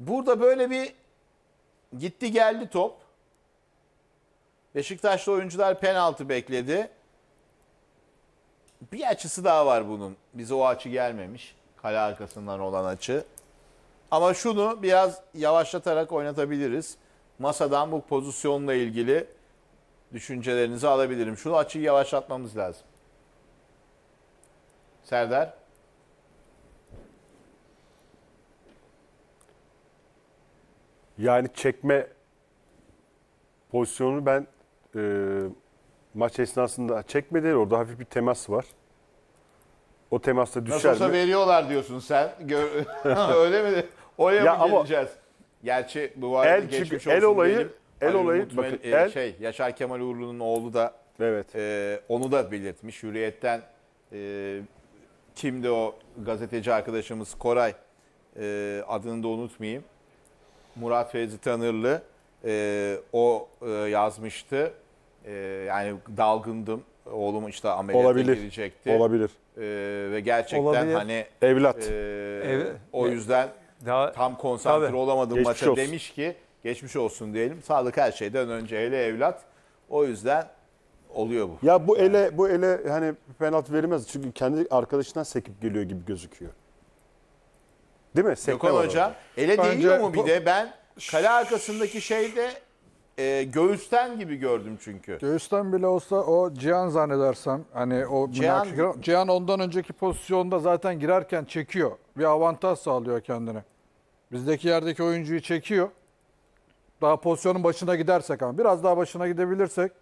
Burada böyle bir gitti geldi top. Beşiktaşlı oyuncular penaltı bekledi. Bir açısı daha var bunun. Bize o açı gelmemiş. Kale arkasından olan açı. Ama şunu biraz yavaşlatarak oynatabiliriz. Masadan bu pozisyonla ilgili düşüncelerinizi alabilirim. Şunu açıyı yavaşlatmamız lazım. Serdar. Yani çekme pozisyonunu ben e, maç esnasında çekmedi. Orada hafif bir temas var. O temasta düşer Nasıl olsa mi? veriyorlar diyorsun sen. Gör- Öyle mi? Oraya Ya mı ama- Gerçi bu arada El geçmiş çünkü- olsun el olayı- diyelim. el Ali olayı- bakın, e, el- şey Yaşar Kemal Uğurlu'nun oğlu da Evet. e, onu da belirtmiş. Hürriyet'ten e, kimdi o gazeteci arkadaşımız Koray e, adını da unutmayayım. Murat Fevzi Tanırlı e, o e, yazmıştı. E, yani dalgındım. Oğlum işte ameliyata Olabilir. girecekti. Olabilir. E, ve gerçekten Olabilir. hani evlat. E, Ev, o yüzden daha, tam konsantre tabii. olamadım geçmiş maça olsun. demiş ki geçmiş olsun diyelim. Sağlık her şeyden önce hele evlat. O yüzden oluyor bu. Ya bu ele bu ele hani penaltı verilmez çünkü kendi arkadaşından sekip geliyor gibi gözüküyor. Değil mi? Sekme Gökhan Hoca. Ele Bence değiyor mu bir de? Ben kale arkasındaki şeyde e, göğüsten gibi gördüm çünkü. Göğüsten bile olsa o Cihan zannedersem hani o Cihan- Cihan, Cihan ondan önceki pozisyonda zaten girerken çekiyor. Bir avantaj sağlıyor kendine. Bizdeki yerdeki oyuncuyu çekiyor. Daha pozisyonun başına gidersek ama biraz daha başına gidebilirsek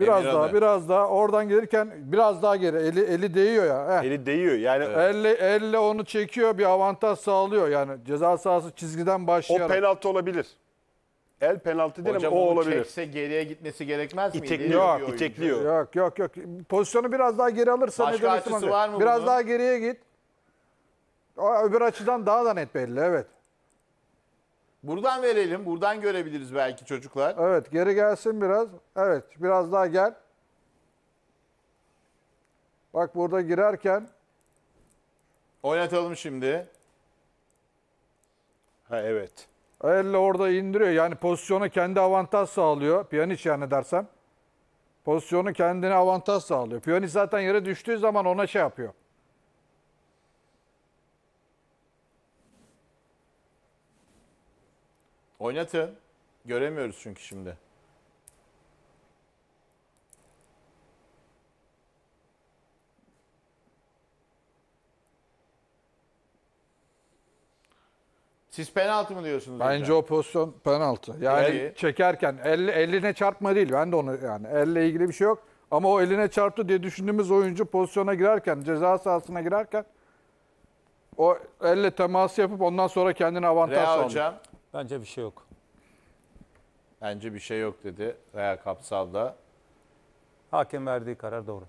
Biraz Emir daha, abi. biraz daha. Oradan gelirken biraz daha geri. Eli eli değiyor ya. Heh. Eli değiyor yani. Elle elle onu çekiyor, bir avantaj sağlıyor yani. Ceza sahası çizgiden O penaltı olabilir. El penaltı değil ama o onu olabilir. çekse geriye gitmesi gerekmez miydi? İtekliyor, Yok, itekliyor. Yok yok yok. Pozisyonu biraz daha geri alırsa Başka neden açısı var mı Biraz bunun? daha geriye git. O öbür açıdan daha da net belli evet. Buradan verelim. Buradan görebiliriz belki çocuklar. Evet geri gelsin biraz. Evet biraz daha gel. Bak burada girerken. Oynatalım şimdi. Ha evet. Elle orada indiriyor. Yani pozisyonu kendi avantaj sağlıyor. Piyaniç yani dersem. Pozisyonu kendine avantaj sağlıyor. Piyaniç zaten yere düştüğü zaman ona şey yapıyor. Oynatın. Göremiyoruz çünkü şimdi. Siz penaltı mı diyorsunuz? Bence hocam? o pozisyon penaltı. Yani Eli. çekerken el, eline çarpma değil. Ben de onu yani elle ilgili bir şey yok. Ama o eline çarptı diye düşündüğümüz oyuncu pozisyona girerken, ceza sahasına girerken o elle temas yapıp ondan sonra kendine avantaj Rea hocam Bence bir şey yok. Bence bir şey yok dedi veya kapsalda. Hakem verdiği karar doğru.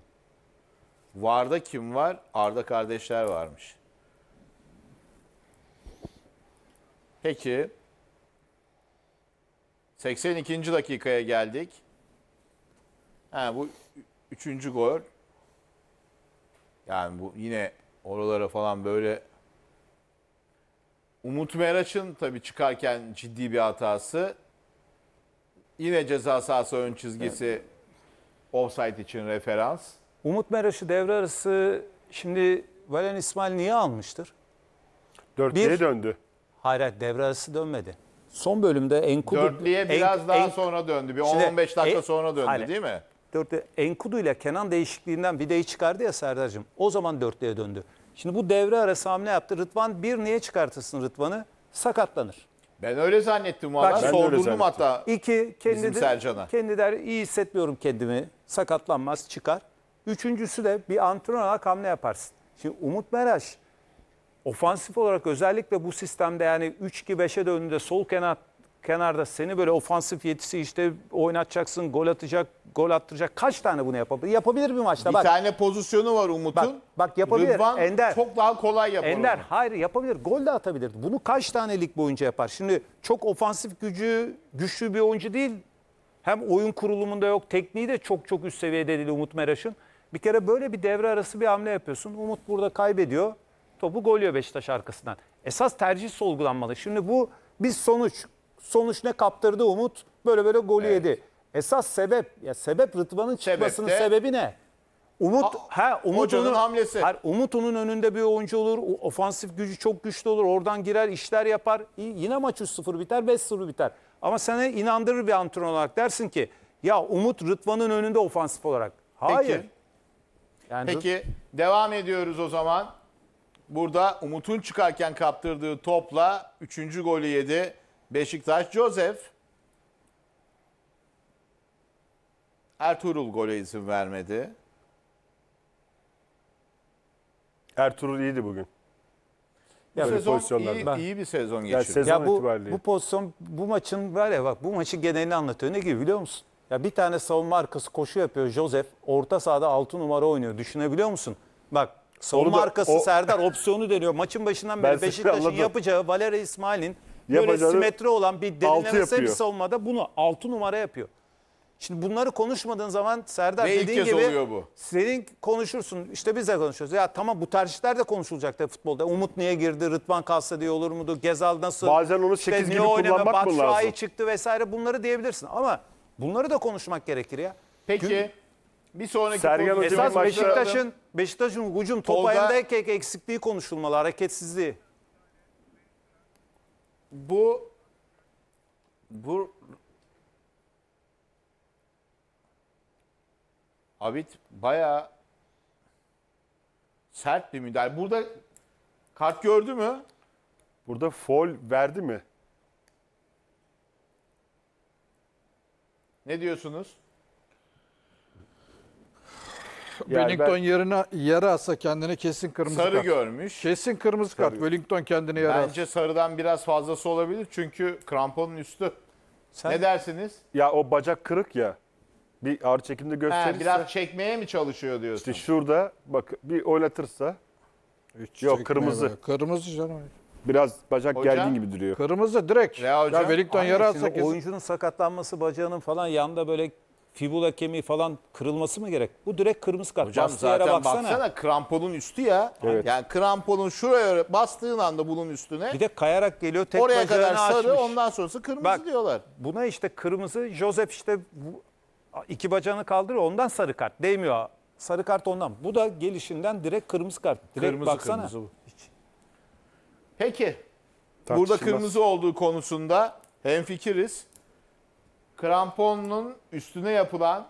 Varda kim var? Arda kardeşler varmış. Peki. 82. dakikaya geldik. Ha, bu üçüncü gol. Yani bu yine oralara falan böyle Umut Meraç'ın tabii çıkarken ciddi bir hatası. Yine ceza sahası ön çizgisi evet. offside için referans. Umut Meraş'ı devre arası şimdi Valen İsmail niye almıştır? Dörtlüye döndü. Hayır, hayır devre arası dönmedi. Son bölümde Enkudu... Dörtlüye biraz en, daha en, sonra döndü. Bir 10-15 dakika en, sonra döndü hayır, değil mi? Dörtlü, Enkudu ile Kenan değişikliğinden bir videyi çıkardı ya Serdar'cığım. O zaman dörtlüye döndü. Şimdi bu devre arası hamle yaptı. Rıdvan bir niye çıkartırsın Rıdvan'ı? Sakatlanır. Ben öyle zannettim valla. Ben de Sordurdum hatta. İki, kendi, Bizim Sercan'a. kendi der iyi hissetmiyorum kendimi. Sakatlanmaz çıkar. Üçüncüsü de bir antrenör olarak hamle yaparsın. Şimdi Umut Meraş ofansif olarak özellikle bu sistemde yani 3-2-5'e döndüğünde sol kenar kenarda seni böyle ofansif yetisi işte oynatacaksın, gol atacak, gol attıracak. Kaç tane bunu yapabilir? Yapabilir mi maçta. Bir bak. tane pozisyonu var Umut'un. Bak, bak yapabilir. Rıdvan Ender. çok daha kolay yapar. Ender onu. hayır yapabilir. Gol de atabilir. Bunu kaç tane lig boyunca yapar? Şimdi çok ofansif gücü, güçlü bir oyuncu değil. Hem oyun kurulumunda yok. Tekniği de çok çok üst seviyede değil Umut Meraş'ın. Bir kere böyle bir devre arası bir hamle yapıyorsun. Umut burada kaybediyor. Topu golüyor Beşiktaş arkasından. Esas tercih sorgulanmalı. Şimdi bu bir sonuç sonuç ne kaptırdı Umut? Böyle böyle golü evet. yedi. Esas sebep ya sebep Rıdvan'ın çıkmasının sebep sebebi ne? Umut a, ha Umut onun hamlesi. Her Umut onun önünde bir oyuncu olur. Ofansif gücü çok güçlü olur. Oradan girer, işler yapar. Yine maç 3-0 biter, 5-0 biter. Ama sana inandırır bir antrenör olarak dersin ki ya Umut Rıdvan'ın önünde ofansif olarak. Hayır. Peki. Yani Peki devam ediyoruz o zaman. Burada Umut'un çıkarken kaptırdığı topla 3. golü yedi. Beşiktaş Josef. Ertuğrul gole izin vermedi. Ertuğrul iyiydi bugün. Bu sezon iyi, Ben- iyi bir sezon geçirdi. sezon- Ya bu, bu pozisyon bu maçın var ya bak bu maçı genelini anlatıyor. Ne gibi biliyor musun? Ya bir tane savunma arkası koşu yapıyor Josef. Orta sahada 6 numara oynuyor. Düşünebiliyor musun? Bak savunma Onu da- arkası o- Serdar opsiyonu deniyor. Maçın başından beri seni Beşiktaş'ın yapacağı Valera İsmail'in Böyle simetri olan bir derinlemesine bir savunmada bunu 6 numara yapıyor. Şimdi bunları konuşmadığın zaman Serdar Ve dediğin gibi bu. senin konuşursun işte biz de konuşuyoruz. Ya tamam bu tercihler de konuşulacak da futbolda. Umut niye girdi, Rıdvan kalsa diye olur muydu, Gezal nasıl? Bazen onu sekiz gibi niye oynama, mı Batshuayi lazım? çıktı vesaire bunları diyebilirsin ama bunları da konuşmak gerekir ya. Peki bir sonraki Sergen konu- Esas Beşiktaş'ın Beşiktaş'ın hücum top Tolga- ayağındayken eksikliği konuşulmalı, hareketsizliği bu bu Abid baya sert bir müdahale. Burada kart gördü mü? Burada foul verdi mi? Ne diyorsunuz? Yani Wellington ben... yerine yere atsa kendine kesin kırmızı Sarı kart. görmüş. Kesin kırmızı kart. Wellington kendine yere Bence sarıdan biraz fazlası olabilir çünkü kramponun üstü. Sen... Ne dersiniz? Ya o bacak kırık ya. Bir ağır çekimde gösterirse. He, biraz çekmeye mi çalışıyor diyorsun? İşte şurada bak bir oynatırsa. Hiç Yok kırmızı. Be. Kırmızı canım. Biraz bacak hocam, geldiğin gibi duruyor. Kırmızı direkt. Ya, hocam, ya Wellington yara atsa kesin. Oyuncunun sakatlanması bacağının falan yanda böyle fibula kemiği falan kırılması mı gerek? Bu direkt kırmızı kart. Hocam Bastığı zaten yere baksana. kramponun üstü ya. Evet. Yani kramponun şuraya bastığın anda bunun üstüne Bir de kayarak geliyor tek oraya kadar sarı açmış. ondan sonrası kırmızı Bak. diyorlar. Buna işte kırmızı Josep işte iki bacağını kaldırıyor ondan sarı kart değmiyor. Sarı kart ondan. Bu da gelişinden direkt kırmızı kart. Direkt Kırmızı baksana. kırmızı bu. Peki. Burada kırmızı olduğu konusunda hemfikiriz kramponun üstüne yapılan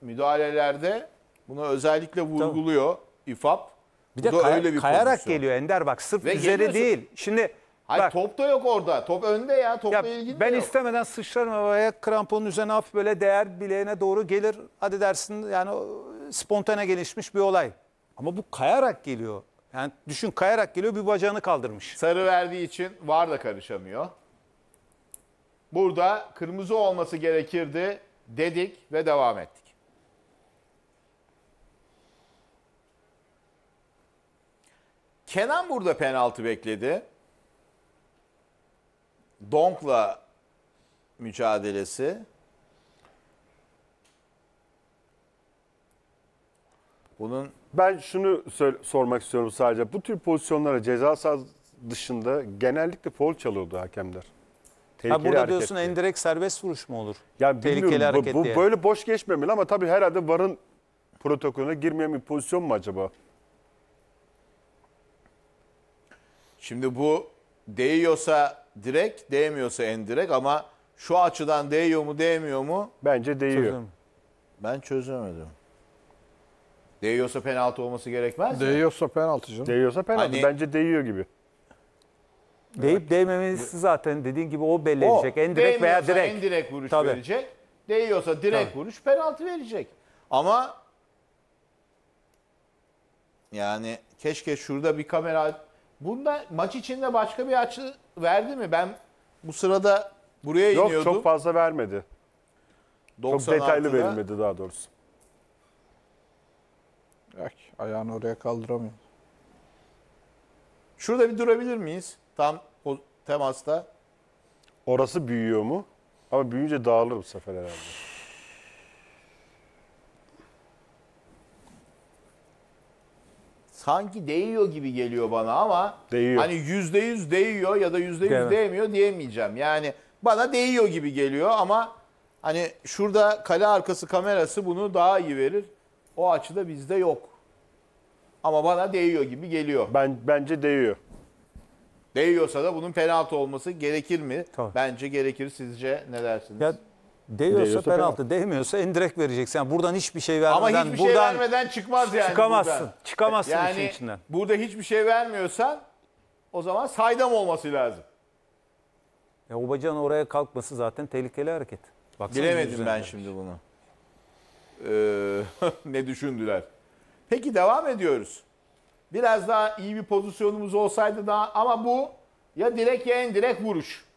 müdahalelerde bunu özellikle vurguluyor tamam. İFAP. Bir Bu de kay öyle bir kayarak pozisyon. geliyor Ender bak sırf Ve üzeri değil. Şimdi Hayır bak, top da yok orada. Top önde ya. Topla ya ilgili Ben yok. istemeden sıçrarım havaya kramponun üzerine hafif böyle değer bileğine doğru gelir. Hadi dersin yani spontane gelişmiş bir olay. Ama bu kayarak geliyor. Yani düşün kayarak geliyor bir bacağını kaldırmış. Sarı verdiği için var da karışamıyor. Burada kırmızı olması gerekirdi dedik ve devam ettik. Kenan burada penaltı bekledi. Donk'la mücadelesi. Bunun ben şunu sormak istiyorum sadece. Bu tür pozisyonlara ceza dışında genellikle foul çalıyordu hakemler. Tehlikeli ha, burada hareket diyorsun diye. endirek serbest vuruş mu olur? Yani Tehlikeli bilmiyorum. hareket bu, bu diye. Böyle boş geçmemeli ama tabii herhalde VAR'ın protokolüne girmeyen bir pozisyon mu acaba? Şimdi bu değiyorsa direkt, değmiyorsa endirek ama şu açıdan değiyor mu, değmiyor mu? Bence değiyor. Çözüm. Ben çözemedim. Değiyorsa penaltı olması gerekmez mi? Değiyorsa penaltı canım. Değiyorsa penaltı. Hani- Bence değiyor gibi. Deyip evet. değmemesi zaten dediğin gibi o belli o, edecek. En direkt veya direkt. En direkt vuruş Tabii. verecek. Değiyorsa direkt Tabii. vuruş penaltı verecek. Ama yani keşke şurada bir kamera bunda maç içinde başka bir açı verdi mi? Ben bu sırada buraya Yok, iniyordum. Yok çok fazla vermedi. Çok detaylı verilmedi daha doğrusu. Yok, ayağını oraya kaldıramıyor. Şurada bir durabilir miyiz? Tam o temasta. Orası büyüyor mu? Ama büyüyünce dağılır bu sefer herhalde. Sanki değiyor gibi geliyor bana ama Değiyor. hani yüzde yüz değiyor ya da yüzde yüz değmiyor diyemeyeceğim. Yani bana değiyor gibi geliyor ama hani şurada kale arkası kamerası bunu daha iyi verir. O açıda bizde yok. Ama bana değiyor gibi geliyor. Ben bence değiyor. Değiyorsa da bunun penaltı olması gerekir mi? Tabii. Bence gerekir. Sizce ne dersiniz? Ya, Değiyorsa, değiyorsa penaltı, penaltı, değmiyorsa endirek vereceksin. Yani buradan hiçbir şey vermeden Ama hiçbir şey vermeden çıkmaz yani. Çıkamazsın. Buradan. Çıkamazsın yani, işin içinden. Burada hiçbir şey vermiyorsan o zaman saydam olması lazım. Ya Obacan oraya kalkması zaten tehlikeli hareket. Baksana Bilemedim ben şimdi bunu. Ee, ne düşündüler. Peki devam ediyoruz. Biraz daha iyi bir pozisyonumuz olsaydı daha ama bu ya direkt ya en direk vuruş.